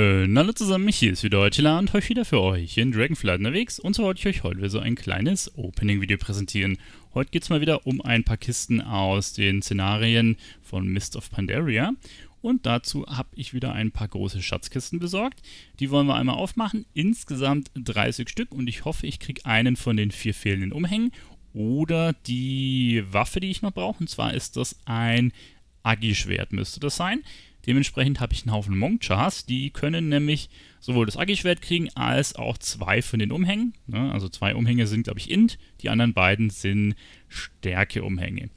Äh, hallo zusammen, mich hier ist wieder Eutila und heute wieder für euch in Dragonfly unterwegs und so wollte ich euch heute wieder so ein kleines Opening-Video präsentieren. Heute geht es mal wieder um ein paar Kisten aus den Szenarien von Mist of Pandaria und dazu habe ich wieder ein paar große Schatzkisten besorgt. Die wollen wir einmal aufmachen, insgesamt 30 Stück und ich hoffe, ich kriege einen von den vier fehlenden Umhängen oder die Waffe, die ich noch brauche und zwar ist das ein Agi-Schwert müsste das sein. Dementsprechend habe ich einen Haufen Monk-Chars, die können nämlich sowohl das aggie schwert kriegen, als auch zwei von den Umhängen. Ne? Also zwei Umhänge sind, glaube ich, Int, die anderen beiden sind Stärke-Umhänge.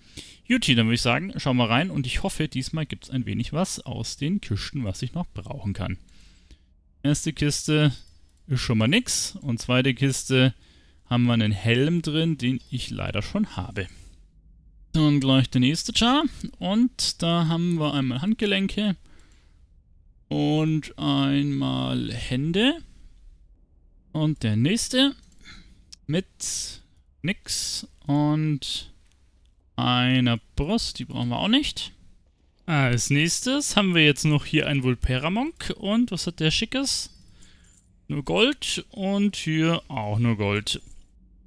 Juti, dann würde ich sagen, schauen wir rein und ich hoffe, diesmal gibt es ein wenig was aus den Kisten, was ich noch brauchen kann. Erste Kiste ist schon mal nix und zweite Kiste haben wir einen Helm drin, den ich leider schon habe. Dann gleich der nächste Char. Und da haben wir einmal Handgelenke und einmal Hände. Und der nächste mit nix und einer Brust, die brauchen wir auch nicht. Als nächstes haben wir jetzt noch hier einen Vulperamonk und was hat der Schickes? Nur Gold und hier auch nur Gold.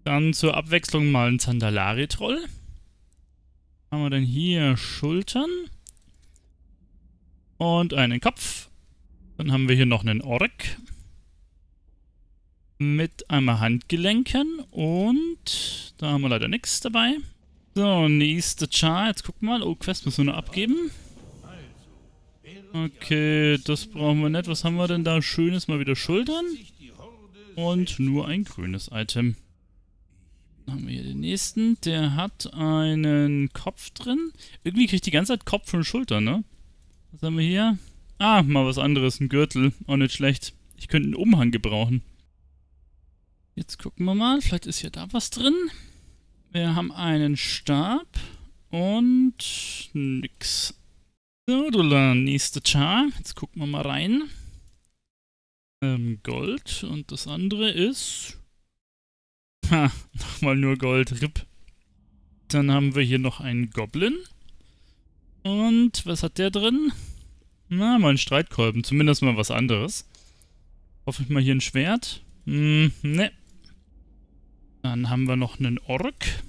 Dann zur Abwechslung mal ein Zandalari-Troll haben wir denn hier? Schultern. Und einen Kopf. Dann haben wir hier noch einen Ork. Mit einmal Handgelenken. Und da haben wir leider nichts dabei. So, nächste Char. Jetzt gucken wir mal. Oh, Quest müssen wir noch abgeben. Okay, das brauchen wir nicht. Was haben wir denn da Schönes? Mal wieder Schultern. Und nur ein grünes Item. Dann haben wir hier den nächsten. Der hat einen Kopf drin. Irgendwie kriegt die ganze Zeit Kopf und Schulter, ne? Was haben wir hier? Ah, mal was anderes. Ein Gürtel. Auch nicht schlecht. Ich könnte einen Umhang gebrauchen. Jetzt gucken wir mal. Vielleicht ist hier da was drin. Wir haben einen Stab. Und nix. So, du nächste Char. Jetzt gucken wir mal rein. Ähm, Gold. Und das andere ist Ha, nochmal nur Gold, RIP. Dann haben wir hier noch einen Goblin. Und was hat der drin? Na, mal einen Streitkolben, zumindest mal was anderes. Hoffe ich mal hier ein Schwert. Hm, ne. Dann haben wir noch einen Ork.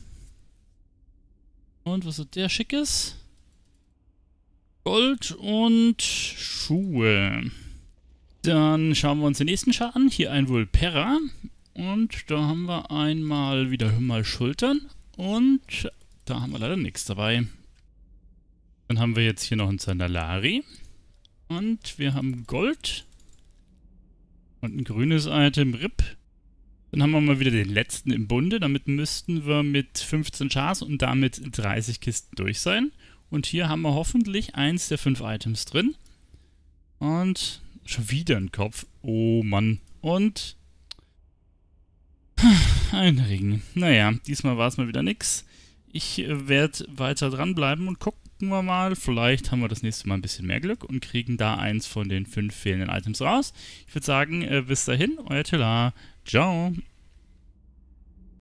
Und was hat der Schickes? Gold und Schuhe. Dann schauen wir uns den nächsten Schaden. an. Hier ein Vulpera. Und da haben wir einmal wieder mal Schultern. Und da haben wir leider nichts dabei. Dann haben wir jetzt hier noch ein Sandalari. Und wir haben Gold. Und ein grünes Item, RIP. Dann haben wir mal wieder den letzten im Bunde. Damit müssten wir mit 15 Chars und damit 30 Kisten durch sein. Und hier haben wir hoffentlich eins der fünf Items drin. Und schon wieder ein Kopf. Oh Mann. Und ein Ring. Naja, diesmal war es mal wieder nix. Ich äh, werde weiter dranbleiben und gucken wir mal. Vielleicht haben wir das nächste Mal ein bisschen mehr Glück und kriegen da eins von den fünf fehlenden Items raus. Ich würde sagen, äh, bis dahin, euer Tela. Ciao.